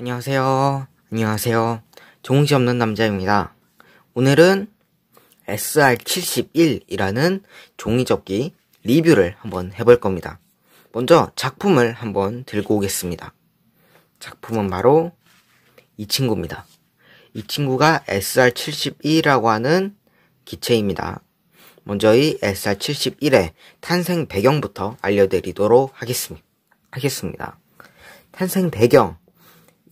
안녕하세요. 안녕하세요. 종시 없는 남자입니다. 오늘은 SR71이라는 종이접기 리뷰를 한번 해볼 겁니다. 먼저 작품을 한번 들고 오겠습니다. 작품은 바로 이 친구입니다. 이 친구가 SR71이라고 하는 기체입니다. 먼저 이 SR71의 탄생 배경부터 알려드리도록 하겠습니다. 하겠습니다. 탄생 배경.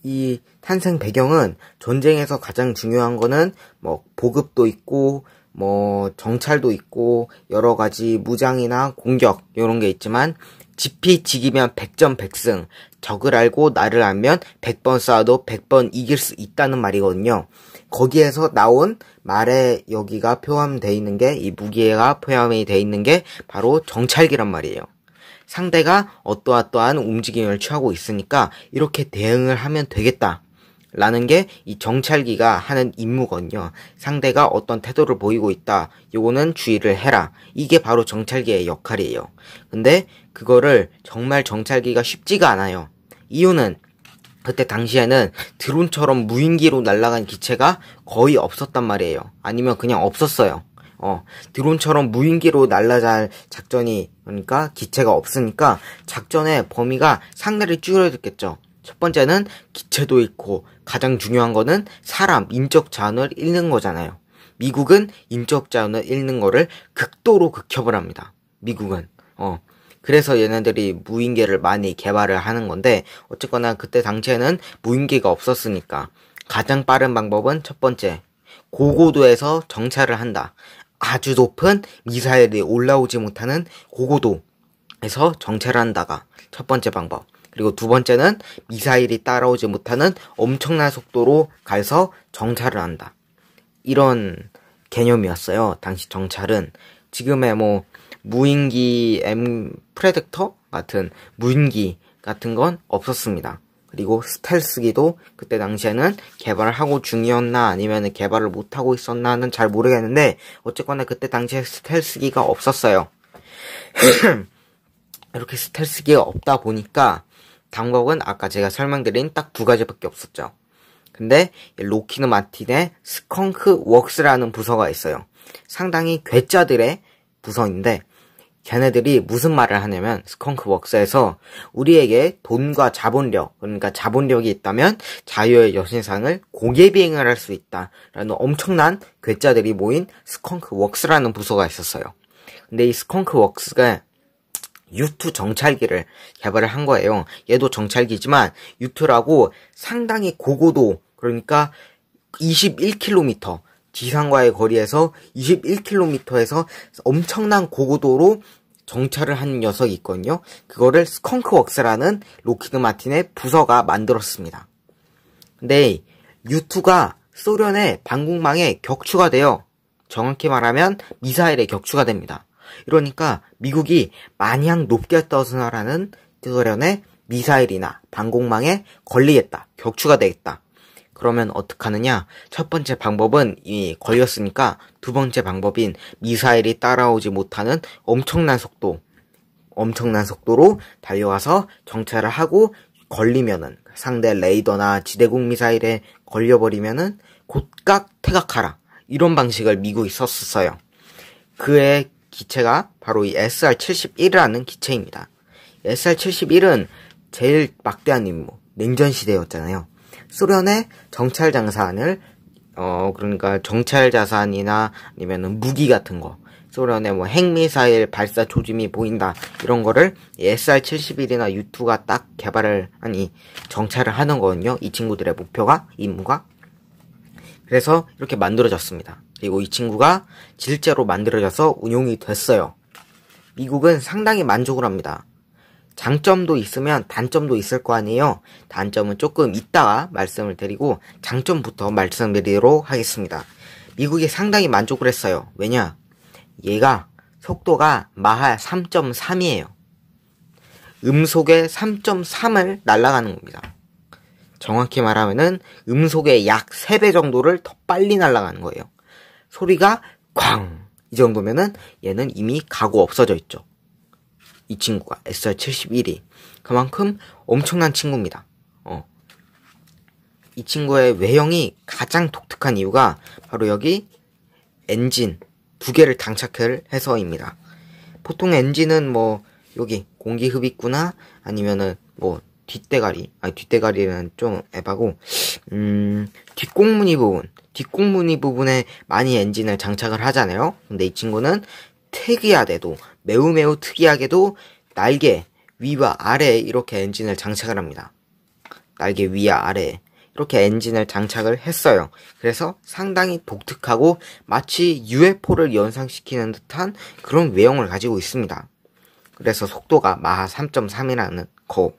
이 탄생 배경은 전쟁에서 가장 중요한 거는 뭐 보급도 있고 뭐 정찰도 있고 여러 가지 무장이나 공격 이런 게 있지만 지피지기면 100점 100승 적을 알고 나를 알면 100번 싸워도 100번 이길 수 있다는 말이거든요. 거기에서 나온 말에 여기가 포함되어 있는 게 이 무기가 포함이 되어 있는 게 바로 정찰기란 말이에요. 상대가 어떠어떠한 움직임을 취하고 있으니까 이렇게 대응을 하면 되겠다. 라는 게 이 정찰기가 하는 임무거든요. 상대가 어떤 태도를 보이고 있다. 요거는 주의를 해라. 이게 바로 정찰기의 역할이에요. 근데 그거를 정말 정찰기가 쉽지가 않아요. 이유는 그때 당시에는 드론처럼 무인기로 날아간 기체가 거의 없었단 말이에요. 아니면 그냥 없었어요. 어, 드론처럼 무인기로 날라잘 작전이 그러니까 기체가 없으니까 작전의 범위가 상당히 줄어들겠죠. 첫 번째는 기체도 있고 가장 중요한 거는 사람 인적 자원을 잃는 거잖아요. 미국은 인적 자원을 잃는 거를 극도로 극협을 합니다. 미국은 어 그래서 얘네들이 무인기를 많이 개발을 하는 건데 어쨌거나 그때 당시에는 무인기가 없었으니까 가장 빠른 방법은 첫 번째 고고도에서 정찰을 한다. 아주 높은 미사일이 올라오지 못하는 고고도에서 정찰한다가 첫 번째 방법. 그리고 두 번째는 미사일이 따라오지 못하는 엄청난 속도로 가서 정찰을 한다. 이런 개념이었어요. 당시 정찰은 지금의 뭐 무인기 M 프레덱터 같은 무인기 같은 건 없었습니다. 그리고 스텔스기도 그때 당시에는 개발을 하고 중이었나 아니면 개발을 못하고 있었나는 잘 모르겠는데 어쨌거나 그때 당시에 스텔스기가 없었어요. 이렇게 스텔스기가 없다 보니까 방곡은 아까 제가 설명드린 딱 두 가지밖에 없었죠. 근데 로키노 마틴의 스컹크 웍스라는 부서가 있어요. 상당히 괴짜들의 부서인데 걔네들이 무슨 말을 하냐면 스컹크웍스에서 우리에게 돈과 자본력 그러니까 자본력이 있다면 자유의 여신상을 고개 비행을 할 수 있다라는 엄청난 괴짜들이 모인 스컹크웍스라는 부서가 있었어요. 근데 이 스컹크웍스가 유투 정찰기를 개발을 한 거예요. 얘도 정찰기지만 유투라고 상당히 고고도 그러니까 21km 지상과의 거리에서 21km에서 엄청난 고고도로 정찰을 한 녀석이 있거든요. 그거를 스컹크웍스라는 로키드 마틴의 부서가 만들었습니다. 근데 U2가 소련의 방공망에 격추가 되어 정확히 말하면 미사일에 격추가 됩니다. 이러니까 미국이 마냥 높게 떠서라는 나 소련의 미사일이나 방공망에 걸리겠다, 격추가 되겠다. 그러면 어떡하느냐? 첫 번째 방법은 이미 걸렸으니까 두 번째 방법인 미사일이 따라오지 못하는 엄청난 속도, 엄청난 속도로 달려와서 정찰을 하고 걸리면은 상대 레이더나 지대공 미사일에 걸려버리면은 곧각 퇴각하라. 이런 방식을 미국이 썼었어요. 그의 기체가 바로 이 SR-71이라는 기체입니다. SR-71은 제일 막대한 임무, 냉전 시대였잖아요. 소련의 정찰 장산을 어 그러니까 정찰 자산이나 아니면은 무기 같은 거 소련의 뭐 핵미사일 발사 조짐이 보인다 이런 거를 SR-71이나 U2가 딱 개발을 아니 정찰을 하는 거거든요 이 친구들의 목표가 임무가 그래서 이렇게 만들어졌습니다 그리고 이 친구가 실제로 만들어져서 운용이 됐어요 미국은 상당히 만족을 합니다 장점도 있으면 단점도 있을 거 아니에요. 단점은 조금 이따가 말씀을 드리고 장점부터 말씀드리도록 하겠습니다. 미국이 상당히 만족을 했어요. 왜냐? 얘가 속도가 마하 3.3이에요. 음속의 3.3을 날아가는 겁니다. 정확히 말하면은 음속의 약 3배 정도를 더 빨리 날아가는 거예요. 소리가 쾅! 이 정도면은 얘는 이미 가고 없어져 있죠. 이 친구가 SR 71이 그만큼 엄청난 친구입니다. 어. 이 친구의 외형이 가장 독특한 이유가 바로 여기 엔진 두 개를 장착해서입니다. 보통 엔진은 뭐 여기 공기 흡입구나 아니면은 뭐 뒷대가리 아 뒷대가리는 좀 에바고 음뒷공무늬 부분 뒷공무니 부분에 많이 엔진을 장착을 하잖아요. 근데 이 친구는 특이하대도 매우 매우 특이하게도 날개 위와 아래에 이렇게 엔진을 장착을 합니다. 날개 위와 아래에 이렇게 엔진을 장착을 했어요. 그래서 상당히 독특하고 마치 UFO를 연상시키는 듯한 그런 외형을 가지고 있습니다. 그래서 속도가 마하 3.3이라는 거.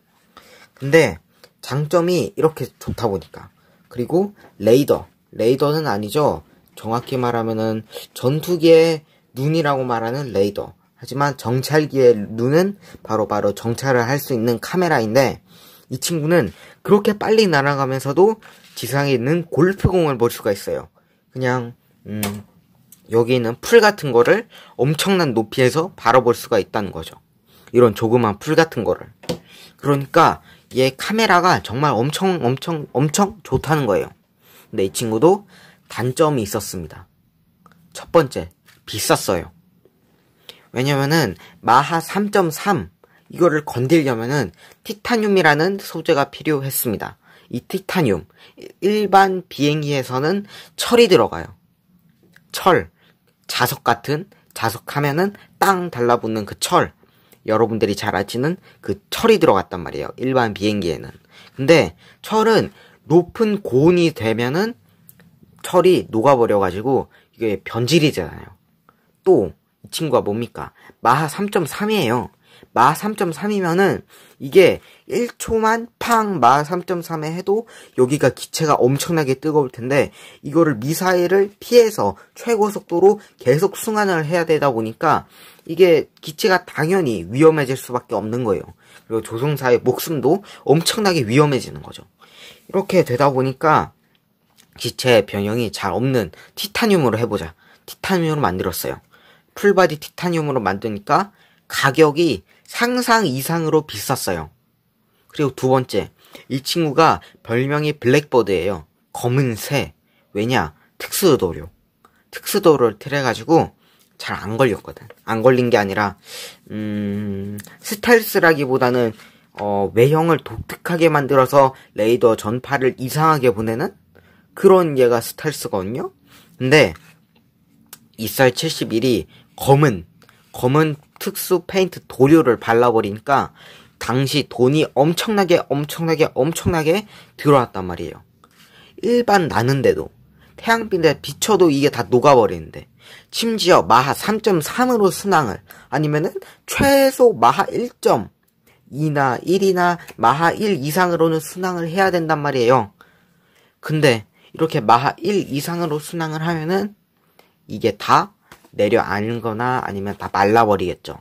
근데 장점이 이렇게 좋다 보니까 그리고 레이더 레이더는 아니죠. 정확히 말하면은 전투기에 눈이라고 말하는 레이더. 하지만 정찰기의 눈은 바로바로 바로 정찰을 할 수 있는 카메라인데 이 친구는 그렇게 빨리 날아가면서도 지상에 있는 골프공을 볼 수가 있어요. 그냥 음, 여기 있는 풀 같은 거를 엄청난 높이에서 바로 볼 수가 있다는 거죠. 이런 조그만 풀 같은 거를. 그러니까 얘 카메라가 정말 엄청 엄청 엄청 좋다는 거예요. 근데 이 친구도 단점이 있었습니다. 첫 번째, 비쌌어요. 왜냐면은 마하 3.3 이거를 건들려면은 티타늄이라는 소재가 필요했습니다. 이 티타늄 일반 비행기에서는 철이 들어가요. 철 자석 같은 자석 하면은 땅 달라붙는 그 철. 여러분들이 잘 아시는 그 철이 들어갔단 말이에요. 일반 비행기에는. 근데 철은 높은 고온이 되면은 철이 녹아버려가지고 이게 변질이잖아요. 또이 친구가 뭡니까? 마하 3.3이에요. 마하 3.3이면은 이게 1초만 팡 마하 3.3에 해도 여기가 기체가 엄청나게 뜨거울 텐데 이거를 미사일을 피해서 최고 속도로 계속 순환을 해야 되다 보니까 이게 기체가 당연히 위험해질 수밖에 없는 거예요. 그리고 조종사의 목숨도 엄청나게 위험해지는 거죠. 이렇게 되다 보니까 기체 변형이 잘 없는 티타늄으로 해보자. 티타늄으로 만들었어요. 풀바디 티타늄으로 만드니까 가격이 상상 이상으로 비쌌어요. 그리고 두 번째, 이 친구가 별명이 블랙버드예요. 검은 새. 왜냐? 특수도료. 특수도료를 틀해가지고잘 안 걸렸거든. 안 걸린 게 아니라 음, 스텔스라기보다는 어, 외형을 독특하게 만들어서 레이더 전파를 이상하게 보내는 그런 얘가 스텔스거든요. 근데 이쌀 71이 검은 검은 특수 페인트 도료를 발라버리니까 당시 돈이 엄청나게 엄청나게 엄청나게 들어왔단 말이에요. 일반 나는데도 태양빛에 비춰도 이게 다 녹아버리는데 심지어 마하 3.3으로 순항을 아니면은 최소 마하 1.2나 1이나 마하 1 이상으로는 순항을 해야 된단 말이에요. 근데 이렇게 마하 1 이상으로 순항을 하면은 이게 다 내려앉는 거나 아니면 다 말라버리겠죠.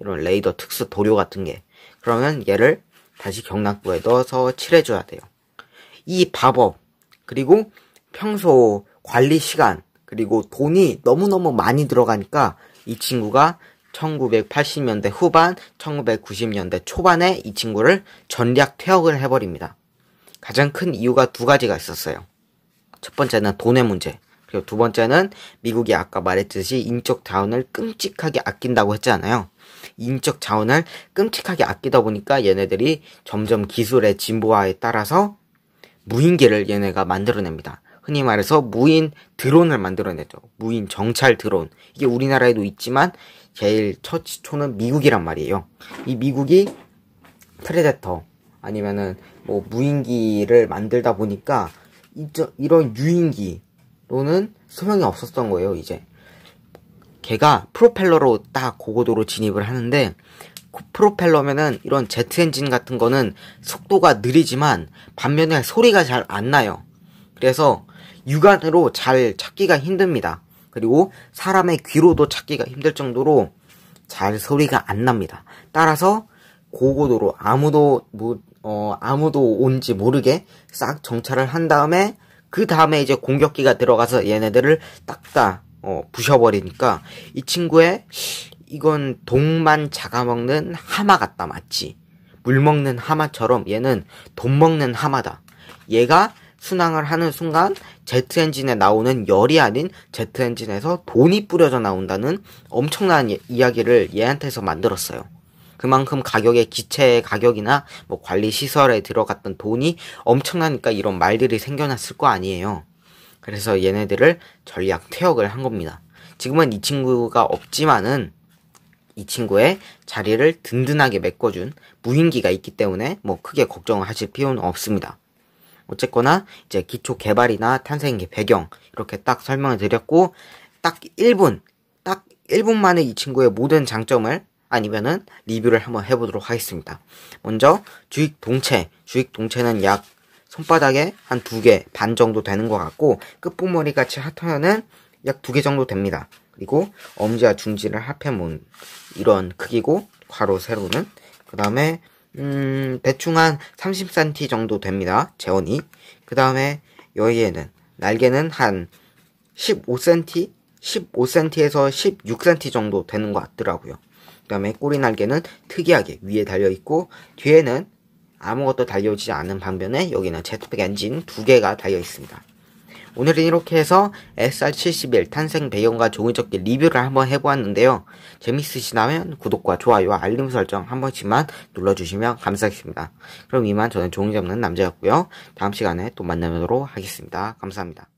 이런 레이더 특수 도료 같은 게. 그러면 얘를 다시 경락부에 넣어서 칠해줘야 돼요. 이 방법, 그리고 평소 관리 시간, 그리고 돈이 너무너무 많이 들어가니까 이 친구가 1980년대 후반, 1990년대 초반에 이 친구를 전략 퇴역을 해버립니다. 가장 큰 이유가 두 가지가 있었어요. 첫 번째는 돈의 문제. 그리고 두 번째는 미국이 아까 말했듯이 인적 자원을 끔찍하게 아낀다고 했잖아요. 인적 자원을 끔찍하게 아끼다 보니까 얘네들이 점점 기술의 진보화에 따라서 무인기를 얘네가 만들어냅니다. 흔히 말해서 무인 드론을 만들어내죠. 무인 정찰 드론. 이게 우리나라에도 있지만 제일 첫 시초는 미국이란 말이에요. 이 미국이 프레데터 아니면은 뭐 무인기를 만들다 보니까 이런 유인기 로는 소명이 없었던 거예요, 이제. 걔가 프로펠러로 딱 고고도로 진입을 하는데 그 프로펠러면은 이런 제트 엔진 같은 거는 속도가 느리지만 반면에 소리가 잘 안 나요. 그래서 육안으로 잘 찾기가 힘듭니다. 그리고 사람의 귀로도 찾기가 힘들 정도로 잘 소리가 안 납니다. 따라서 고고도로 아무도 뭐, 어, 아무도 온지 모르게 싹정찰을한 다음에 그 다음에 이제 공격기가 들어가서 얘네들을 딱다 어, 부셔버리니까 이 친구의 이건 동만 잡아먹는 하마 같다 맞지? 물 먹는 하마처럼 얘는 돈 먹는 하마다. 얘가 순항을 하는 순간 제트 엔진에 나오는 열이 아닌 제트 엔진에서 돈이 뿌려져 나온다는 엄청난 이야기를 얘한테서 만들었어요. 그만큼 가격의 기체 가격이나 뭐 관리 시설에 들어갔던 돈이 엄청나니까 이런 말들이 생겨났을 거 아니에요. 그래서 얘네들을 전략 퇴역을 한 겁니다. 지금은 이 친구가 없지만은 이 친구의 자리를 든든하게 메꿔준 무인기가 있기 때문에 뭐 크게 걱정하실 을 필요는 없습니다. 어쨌거나 이제 기초 개발이나 탄생의 배경 이렇게 딱 설명을 드렸고 딱 1분 딱 1분 만에 이 친구의 모든 장점을 아니면은 리뷰를 한번 해보도록 하겠습니다. 먼저 주익 동체, 주익 동체는 약 손바닥에 한 두 개 반 정도 되는 것 같고 끝부머리 같이 합하면은약 두 개 정도 됩니다. 그리고 엄지와 중지를 합해본 이런 크기고 괄호 세로는 그 다음에 음, 대충 한 30cm 정도 됩니다. 재원이. 그 다음에 여기에는 날개는 한 15cm, 15cm에서 16cm 정도 되는 것 같더라고요. 그 다음에 꼬리 날개는 특이하게 위에 달려있고 뒤에는 아무것도 달려오지 않은 방면에 여기는 제트팩 엔진 두 개가 달려있습니다. 오늘은 이렇게 해서 SR71 탄생 배경과 종이접기 리뷰를 한번 해보았는데요. 재밌으시다면 구독과 좋아요와 알림 설정 한 번씩만 눌러주시면 감사하겠습니다. 그럼 이만 저는 종이접는 남자였고요. 다음 시간에 또 만나도록 하겠습니다. 감사합니다.